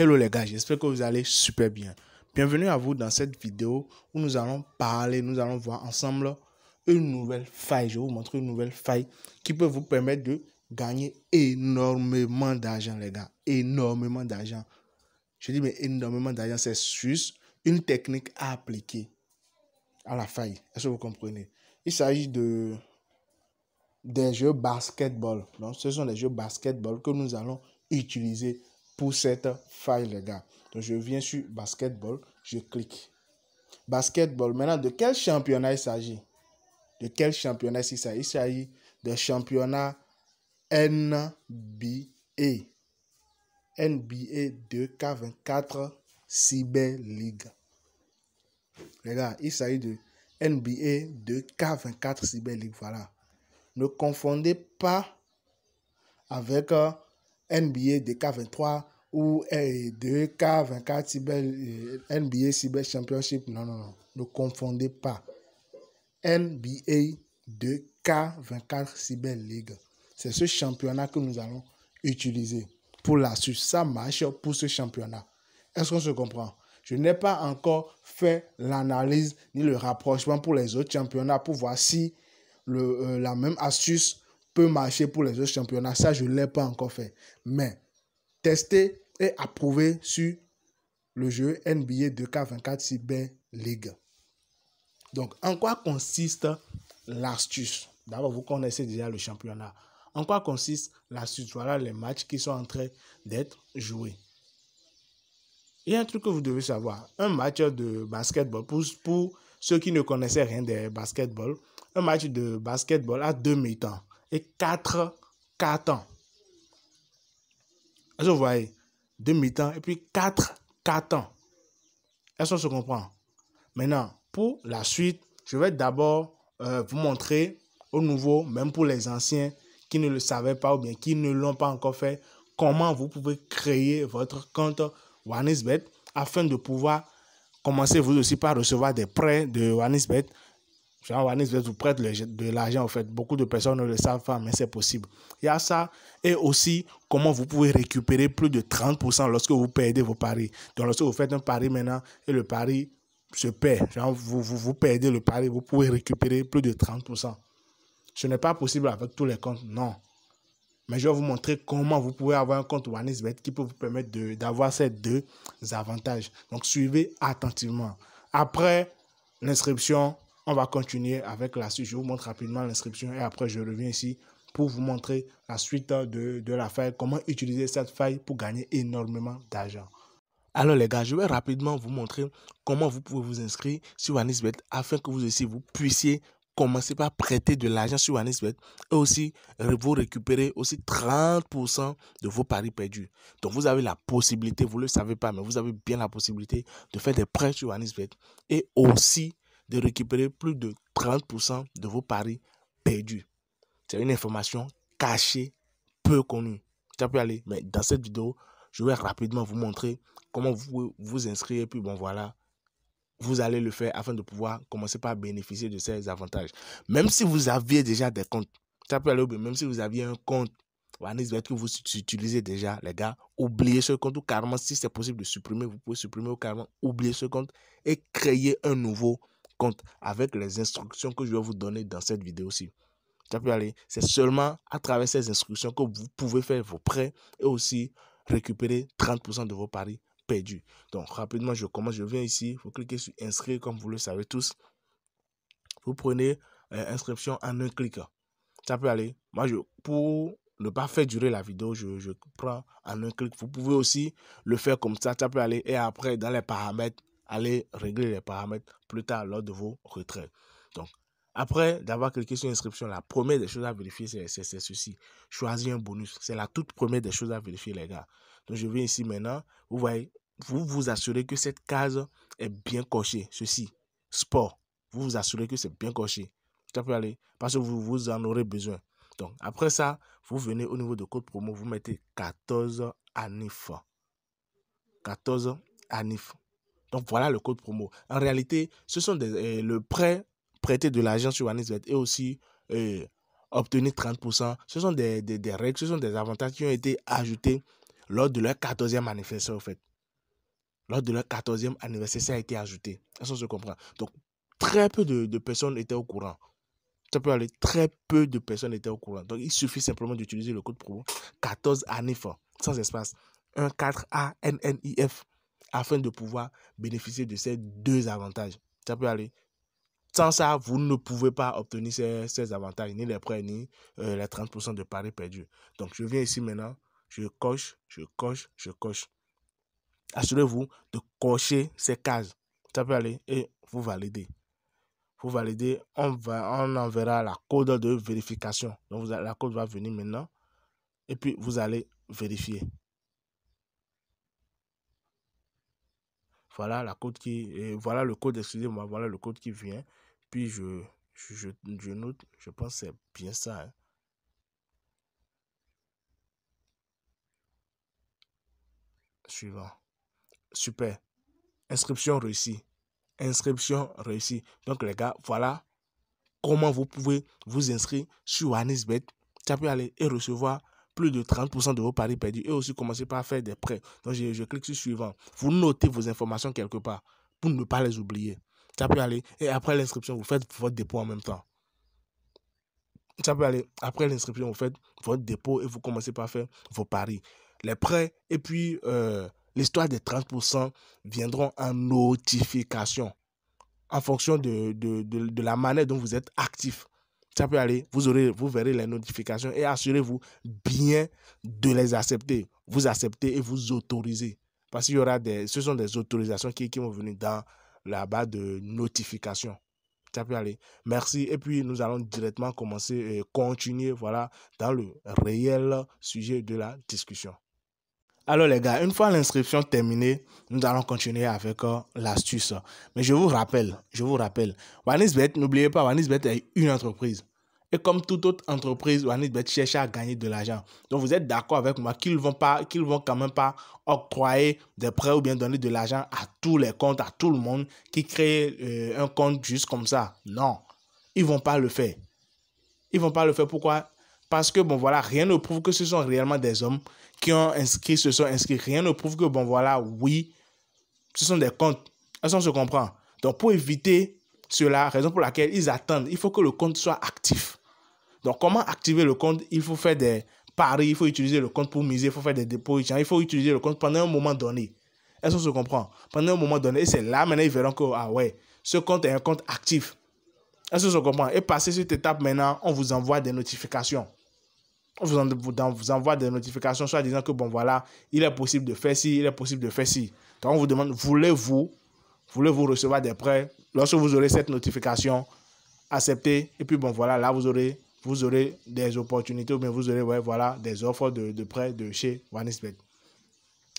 Hello les gars, j'espère que vous allez super bien. Bienvenue à vous dans cette vidéo où nous allons parler, nous allons voir ensemble une nouvelle faille. Je vais vous montrer une nouvelle faille qui peut vous permettre de gagner énormément d'argent les gars. Énormément d'argent. Je dis mais énormément d'argent, c'est juste une technique à appliquer à la faille. Est-ce que vous comprenez Il s'agit de des jeux basketball. Donc ce sont des jeux basketball que nous allons utiliser pour cette faille, les gars. Donc, je viens sur basketball, je clique. Basketball, maintenant, de quel championnat il s'agit De quel championnat il s'agit Il s'agit de championnat NBA. NBA 2K24 Cyber League. Les gars, il s'agit de NBA 2K24 Cyber League. Voilà. Ne confondez pas avec euh, NBA k 23 ou eh, de K24 cyber, eh, NBA Cyber Championship. Non, non, non. Ne confondez pas. NBA de k 24 Cyber League. C'est ce championnat que nous allons utiliser pour la Ça marche pour ce championnat. Est-ce qu'on se comprend Je n'ai pas encore fait l'analyse ni le rapprochement pour les autres championnats pour voir si le, euh, la même astuce peut marcher pour les autres championnats. Ça, je ne l'ai pas encore fait. Mais tester et approuver sur le jeu NBA 2K24 Cyber League. Donc, en quoi consiste l'astuce D'abord, vous connaissez déjà le championnat. En quoi consiste l'astuce Voilà les matchs qui sont en train d'être joués. Il y a un truc que vous devez savoir. Un match de basketball, pour, pour ceux qui ne connaissaient rien des basketball, un match de basketball a deux mi-temps et 4 cartons. Est-ce que vous Deux temps et puis 4 ans Est-ce qu'on se comprend Maintenant, pour la suite, je vais d'abord euh, vous montrer au nouveau, même pour les anciens qui ne le savaient pas ou bien qui ne l'ont pas encore fait, comment vous pouvez créer votre compte WANISBET afin de pouvoir commencer vous aussi par recevoir des prêts de WANISBET Jean Vanis, vous prête de l'argent, en fait. Beaucoup de personnes ne le savent pas, mais c'est possible. Il y a ça. Et aussi, comment vous pouvez récupérer plus de 30% lorsque vous perdez vos paris. Donc, lorsque vous faites un pari maintenant et le pari se perd, genre vous, vous, perdez le pari, vous pouvez récupérer plus de 30%. Ce n'est pas possible avec tous les comptes, non. Mais je vais vous montrer comment vous pouvez avoir un compte OneXBet qui peut vous permettre d'avoir ces deux avantages. Donc, suivez attentivement. Après l'inscription, on va continuer avec la suite. Je vous montre rapidement l'inscription et après je reviens ici pour vous montrer la suite de, de la faille, comment utiliser cette faille pour gagner énormément d'argent. Alors les gars, je vais rapidement vous montrer comment vous pouvez vous inscrire sur Anisbet afin que vous aussi vous puissiez commencer par prêter de l'argent sur Anisbet et aussi vous récupérer aussi 30% de vos paris perdus. Donc vous avez la possibilité, vous ne le savez pas, mais vous avez bien la possibilité de faire des prêts sur Anisbet et aussi de récupérer plus de 30% de vos paris perdus. C'est une information cachée, peu connue. Ça peut aller, mais dans cette vidéo, je vais rapidement vous montrer comment vous vous inscrire. Et puis bon, voilà, vous allez le faire afin de pouvoir commencer par bénéficier de ces avantages. Même si vous aviez déjà des comptes, ça peut aller, même si vous aviez un compte que vous utilisez déjà, les gars, oubliez ce compte ou carrément, si c'est possible de supprimer, vous pouvez supprimer ou carrément oublier ce compte et créer un nouveau compte avec les instructions que je vais vous donner dans cette vidéo-ci. C'est seulement à travers ces instructions que vous pouvez faire vos prêts et aussi récupérer 30% de vos paris perdus. Donc rapidement, je commence, je viens ici, vous cliquez sur inscrire comme vous le savez tous. Vous prenez euh, inscription en un clic. Ça peut aller. Moi, je, pour ne pas faire durer la vidéo, je, je prends en un clic. Vous pouvez aussi le faire comme ça, ça peut aller. Et après, dans les paramètres, allez régler les paramètres plus tard lors de vos retraits. Donc, après d'avoir cliqué sur l'inscription, la première des choses à vérifier, c'est ceci. Choisir un bonus. C'est la toute première des choses à vérifier, les gars. Donc, je viens ici maintenant. Vous voyez, vous vous assurez que cette case est bien cochée. Ceci, sport. Vous vous assurez que c'est bien coché. Ça peut aller parce que vous, vous en aurez besoin. Donc, après ça, vous venez au niveau de code promo, vous mettez 14 ANIF. 14 ANIF. Donc voilà le code promo. En réalité, ce sont euh, le prêt prêté de l'agence sur et aussi euh, obtenir 30%. Ce sont des, règles, ce sont des avantages qui ont été ajoutés lors de leur 14e anniversaire, en fait. Lors de leur 14e anniversaire, ça a été ajouté. Ça, se comprend. Donc, très peu de, personnes étaient au courant. Ça peut aller, très peu de personnes étaient au courant. Donc, il suffit simplement d'utiliser le code promo 14 ANIF, sans espace. 1 4 A N N I F afin de pouvoir bénéficier de ces deux avantages. Ça peut aller. Sans ça, vous ne pouvez pas obtenir ces, avantages, ni les prêts, ni euh, les 30% de paris perdus. Donc, je viens ici maintenant, je coche, je coche, je coche. Assurez-vous de cocher ces cases. Ça peut aller et vous validez. Vous validez, on, va, on enverra la code de vérification. Donc, la code va venir maintenant. Et puis, vous allez vérifier. voilà la code qui voilà le code excusez-moi voilà le code qui vient puis je je, note je pense c'est bien ça hein. suivant super inscription réussie inscription réussie donc les gars voilà comment vous pouvez vous inscrire sur tu as pu aller et recevoir plus de 30% de vos paris perdus. Et aussi, commencez par faire des prêts. Donc, je, clique sur suivant. Vous notez vos informations quelque part pour ne pas les oublier. Ça peut aller. Et après l'inscription, vous faites votre dépôt en même temps. Ça peut aller. Après l'inscription, vous faites votre dépôt et vous commencez par faire vos paris. Les prêts et puis euh, l'histoire des 30% viendront en notification en fonction de, de la manière dont vous êtes actif ça peut aller, vous, aurez, vous verrez les notifications et assurez-vous bien de les accepter. Vous acceptez et vous autorisez. Parce qu'il y aura des, ce sont des autorisations qui, qui vont venir dans la barre de notification. Ça peut aller. Merci. Et puis, nous allons directement commencer et continuer, voilà, dans le réel sujet de la discussion. Alors les gars, une fois l'inscription terminée, nous allons continuer avec euh, l'astuce. Mais je vous rappelle, je vous rappelle, Wanisbet, n'oubliez pas, Wanisbet est une entreprise. Et comme toute autre entreprise, Wanisbet cherche à gagner de l'argent. Donc vous êtes d'accord avec moi qu'ils ne vont, pas, qu'ils vont quand même pas octroyer des prêts ou bien donner de l'argent à tous les comptes, à tout le monde qui crée euh, un compte juste comme ça. Non, ils ne vont pas le faire. Ils ne vont pas le faire. Pourquoi Parce que, bon voilà, rien ne prouve que ce sont réellement des hommes qui ont inscrit se sont inscrits. Rien ne prouve que, bon, voilà, oui, ce sont des comptes. Est-ce qu'on se comprend Donc, pour éviter cela, raison pour laquelle ils attendent, il faut que le compte soit actif. Donc, comment activer le compte Il faut faire des paris, il faut utiliser le compte pour miser, il faut faire des dépôts, il faut utiliser le compte pendant un moment donné. Est-ce qu'on se comprend Pendant un moment donné, et c'est là, maintenant, ils verront que, ah ouais, ce compte est un compte actif. Est-ce qu'on se comprend Et passer cette étape maintenant, on vous envoie des notifications on vous, vous envoie des notifications soit disant que bon voilà, il est possible de faire ci, il est possible de faire ci. Donc on vous demande, voulez-vous, voulez-vous recevoir des prêts Lorsque vous aurez cette notification, acceptez. Et puis bon voilà, là vous aurez, vous aurez des opportunités ou bien vous aurez voilà, des offres de, de prêts de chez Vanisbet.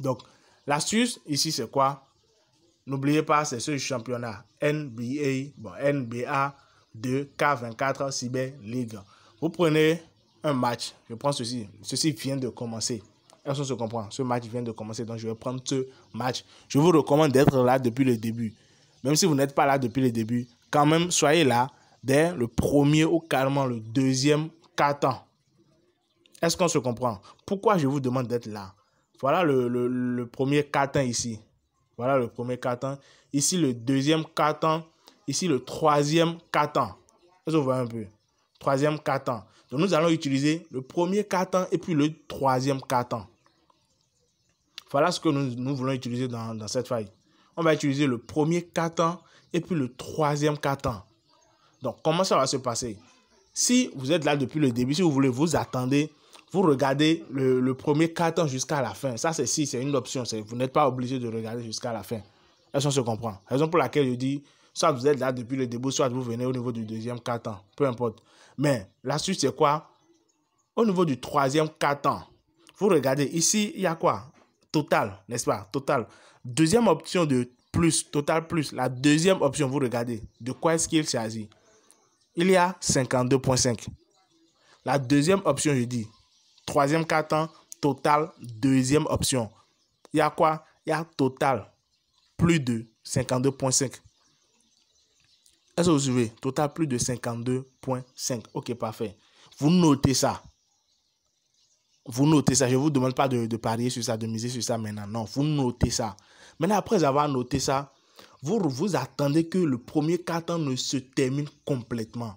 Donc l'astuce ici c'est quoi N'oubliez pas, c'est ce championnat NBA, bon, NBA de K24 Cyber League. Vous prenez un match. Je prends ceci. Ceci vient de commencer. Est-ce qu'on se comprend Ce match vient de commencer, donc je vais prendre ce match. Je vous recommande d'être là depuis le début. Même si vous n'êtes pas là depuis le début, quand même, soyez là dès le premier ou carrément le deuxième quart Est-ce qu'on se comprend Pourquoi je vous demande d'être là Voilà le, le, le premier quart ici. Voilà le premier quart Ici, le deuxième quart Ici, le troisième quart-temps. Est-ce vous un peu troisième carton. Donc nous allons utiliser le premier carton et puis le troisième carton. Voilà ce que nous, voulons utiliser dans, cette faille. On va utiliser le premier carton et puis le troisième carton. Donc comment ça va se passer Si vous êtes là depuis le début, si vous voulez, vous attendez, vous regardez le, le premier carton jusqu'à la fin. Ça c'est si, c'est une option. Vous n'êtes pas obligé de regarder jusqu'à la fin. Est-ce se comprend Raison pour laquelle je dis Soit vous êtes là depuis le début, soit vous venez au niveau du deuxième 4 temps Peu importe. Mais la suite, c'est quoi Au niveau du troisième 4 ans, vous regardez ici, il y a quoi Total, n'est-ce pas Total. Deuxième option de plus, total plus. La deuxième option, vous regardez. De quoi est-ce qu'il s'agit Il y a 52.5. La deuxième option, je dis. Troisième 4 ans, total, deuxième option. Il y a quoi Il y a total, plus de 52.5. Est-ce que vous suivez Total plus de 52,5. Ok, parfait. Vous notez ça. Vous notez ça. Je ne vous demande pas de, parier sur ça, de miser sur ça maintenant. Non, vous notez ça. Maintenant, après avoir noté ça, vous vous attendez que le premier carton ne se termine complètement.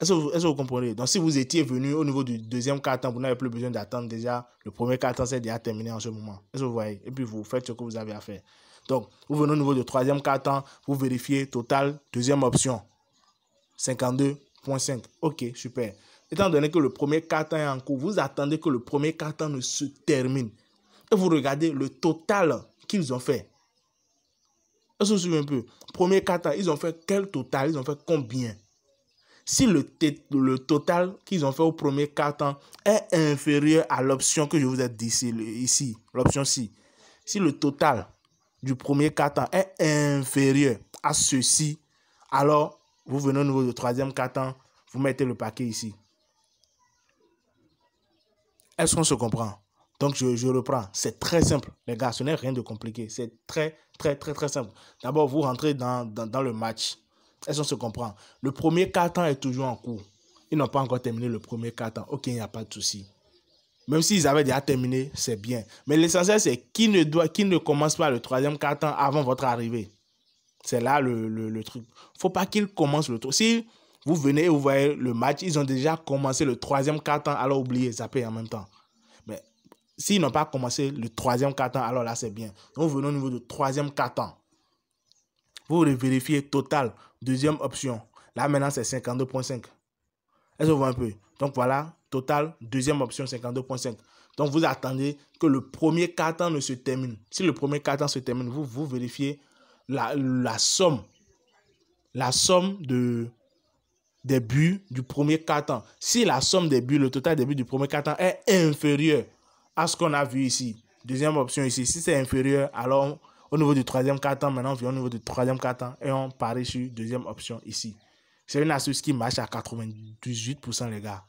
Est-ce que, vous comprenez Donc, si vous étiez venu au niveau du deuxième carton, vous n'avez plus besoin d'attendre déjà. Le premier carton, c'est déjà terminé en ce moment. Est-ce que vous voyez Et puis, vous faites ce que vous avez à faire. Donc, vous venez au niveau du troisième carton, temps, vous vérifiez total, deuxième option, 52.5. OK, super. Étant donné que le premier carton est en cours, vous attendez que le premier carton ne se termine. Et vous regardez le total qu'ils ont fait. Est-ce que vous souvenez un peu Premier carton, ils ont fait quel total Ils ont fait combien si le, total qu'ils ont fait au premier temps est inférieur à l'option que je vous ai dit ici, l'option ci, si le total du premier ans est inférieur à ceci, alors vous venez au niveau du troisième temps, vous mettez le paquet ici. Est-ce qu'on se comprend Donc, je, reprends. C'est très simple, les gars. Ce n'est rien de compliqué. C'est très, très, très, très simple. D'abord, vous rentrez dans le match. Est-ce qu'on se comprend Le premier 4 temps est toujours en cours. Ils n'ont pas encore terminé le premier 4 temps Ok, il n'y a pas de souci. Même s'ils avaient déjà terminé, c'est bien. Mais l'essentiel, c'est qu'ils ne, doit, ne commence pas le troisième 4 ans avant votre arrivée. C'est là le, le, le truc. faut pas qu'ils commencent le tour Si vous venez et vous voyez le match, ils ont déjà commencé le troisième 4 temps alors oubliez, ça paye en même temps. Mais s'ils n'ont pas commencé le troisième 4 temps alors là, c'est bien. Donc, venons au niveau du troisième 4 temps vous vérifiez total. Deuxième option. Là, maintenant, c'est 52.5. Est-ce que un peu Donc voilà, total, deuxième option, 52.5. Donc vous attendez que le premier carton ne se termine. Si le premier carton se termine, vous, vous vérifiez la, somme. La somme de, des buts du premier carton. Si la somme des buts, le total des buts du premier carton est inférieur à ce qu'on a vu ici, deuxième option ici, si c'est inférieur, alors au niveau du troisième carton, temps maintenant, on vient au niveau du troisième quart-temps et on parie sur deuxième option ici. C'est une astuce qui marche à 98%, les gars.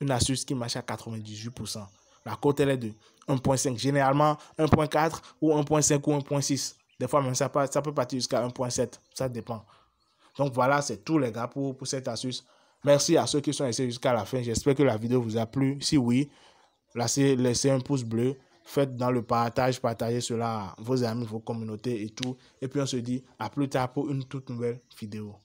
Une astuce qui marche à 98%. La cote, elle est de 1.5. Généralement, 1.4 ou 1.5 ou 1.6. Des fois, même, ça peut, ça peut partir jusqu'à 1.7. Ça dépend. Donc, voilà, c'est tout, les gars, pour, pour cette astuce. Merci à ceux qui sont restés jusqu'à la fin. J'espère que la vidéo vous a plu. Si oui, laissez, laissez un pouce bleu faites dans le partage, partagez cela à vos amis, vos communautés et tout. Et puis on se dit à plus tard pour une toute nouvelle vidéo.